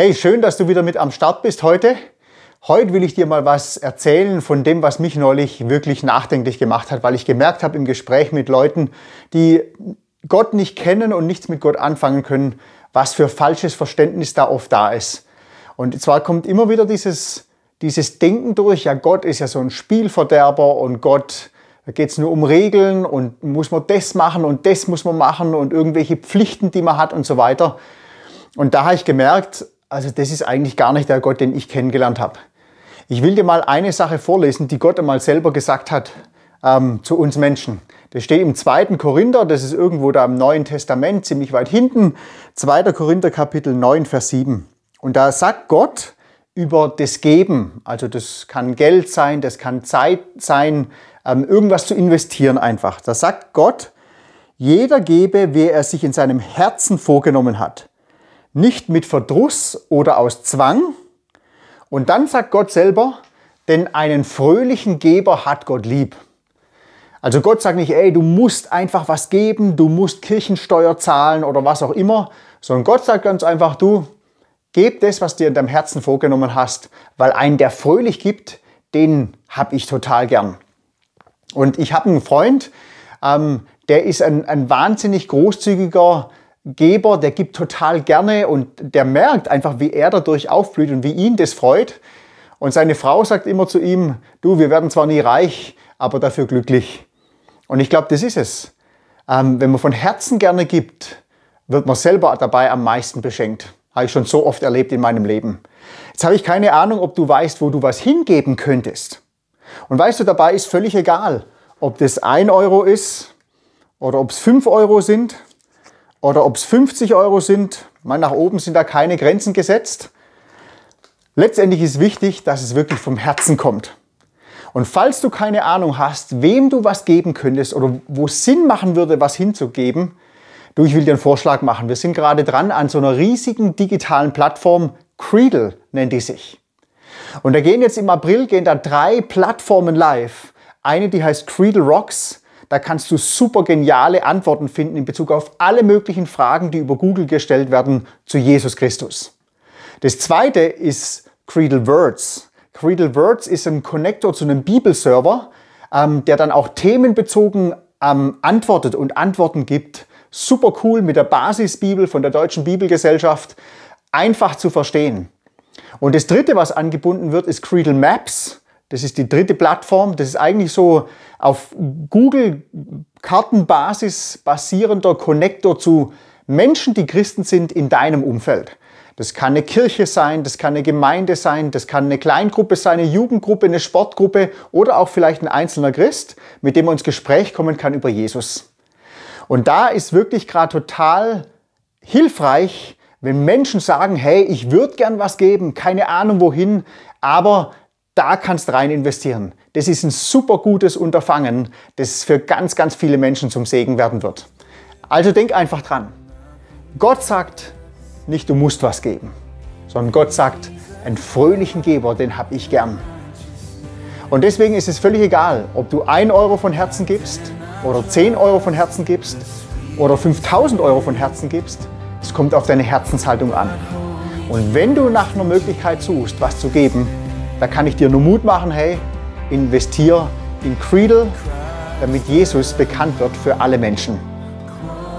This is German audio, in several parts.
Hey, schön, dass du wieder mit am Start bist heute. Heute will ich dir mal was erzählen von dem, was mich neulich wirklich nachdenklich gemacht hat, weil ich gemerkt habe im Gespräch mit Leuten, die Gott nicht kennen und nichts mit Gott anfangen können, was für falsches Verständnis da oft da ist. Und zwar kommt immer wieder dieses, dieses Denken durch, ja, Gott ist ja so ein Spielverderber und Gott, da geht es nur um Regeln und muss man das machen und das muss man machen und irgendwelche Pflichten, die man hat und so weiter. Und da habe ich gemerkt, also das ist eigentlich gar nicht der Gott, den ich kennengelernt habe. Ich will dir mal eine Sache vorlesen, die Gott einmal selber gesagt hat ähm, zu uns Menschen. Das steht im 2. Korinther, das ist irgendwo da im Neuen Testament, ziemlich weit hinten, 2. Korinther Kapitel 9, Vers 7. Und da sagt Gott über das Geben, also das kann Geld sein, das kann Zeit sein, ähm, irgendwas zu investieren einfach. Da sagt Gott, jeder gebe, wer er sich in seinem Herzen vorgenommen hat nicht mit Verdruss oder aus Zwang. Und dann sagt Gott selber, denn einen fröhlichen Geber hat Gott lieb. Also Gott sagt nicht, ey, du musst einfach was geben, du musst Kirchensteuer zahlen oder was auch immer, sondern Gott sagt ganz einfach, du, geb das, was dir in deinem Herzen vorgenommen hast, weil einen, der fröhlich gibt, den habe ich total gern. Und ich habe einen Freund, ähm, der ist ein, ein wahnsinnig großzügiger Geber, der gibt total gerne und der merkt einfach, wie er dadurch aufblüht und wie ihn das freut. Und seine Frau sagt immer zu ihm, du, wir werden zwar nie reich, aber dafür glücklich. Und ich glaube, das ist es. Ähm, wenn man von Herzen gerne gibt, wird man selber dabei am meisten beschenkt. Habe ich schon so oft erlebt in meinem Leben. Jetzt habe ich keine Ahnung, ob du weißt, wo du was hingeben könntest. Und weißt du, dabei ist völlig egal, ob das ein Euro ist oder ob es fünf Euro sind oder ob es 50 Euro sind. Mal nach oben sind da keine Grenzen gesetzt. Letztendlich ist wichtig, dass es wirklich vom Herzen kommt. Und falls du keine Ahnung hast, wem du was geben könntest oder wo es Sinn machen würde, was hinzugeben, du, ich will dir einen Vorschlag machen. Wir sind gerade dran an so einer riesigen digitalen Plattform, Creedle nennt die sich. Und da gehen jetzt im April gehen da drei Plattformen live. Eine, die heißt Creedle Rocks, da kannst du super geniale Antworten finden in Bezug auf alle möglichen Fragen, die über Google gestellt werden zu Jesus Christus. Das zweite ist Credle Words. Credle Words ist ein Connector zu einem Bibelserver, ähm, der dann auch themenbezogen ähm, antwortet und Antworten gibt. Super cool mit der Basisbibel von der Deutschen Bibelgesellschaft. Einfach zu verstehen. Und das dritte, was angebunden wird, ist Credle Maps. Das ist die dritte Plattform. Das ist eigentlich so auf Google-Kartenbasis basierender Connector zu Menschen, die Christen sind in deinem Umfeld. Das kann eine Kirche sein, das kann eine Gemeinde sein, das kann eine Kleingruppe sein, eine Jugendgruppe, eine Sportgruppe oder auch vielleicht ein einzelner Christ, mit dem man ins Gespräch kommen kann über Jesus. Und da ist wirklich gerade total hilfreich, wenn Menschen sagen, hey, ich würde gern was geben, keine Ahnung wohin, aber da kannst rein investieren. Das ist ein super gutes Unterfangen, das für ganz, ganz viele Menschen zum Segen werden wird. Also denk einfach dran. Gott sagt nicht, du musst was geben, sondern Gott sagt, einen fröhlichen Geber, den habe ich gern. Und deswegen ist es völlig egal, ob du 1 Euro von Herzen gibst oder 10 Euro von Herzen gibst oder 5000 Euro von Herzen gibst. Es kommt auf deine Herzenshaltung an. Und wenn du nach einer Möglichkeit suchst, was zu geben, da kann ich dir nur Mut machen, hey, investier in Creedle, damit Jesus bekannt wird für alle Menschen.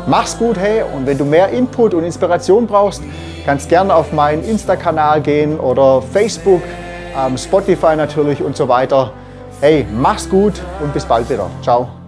Mach's gut, hey, und wenn du mehr Input und Inspiration brauchst, kannst gerne auf meinen Insta-Kanal gehen oder Facebook, ähm, Spotify natürlich und so weiter. Hey, mach's gut und bis bald wieder. Ciao.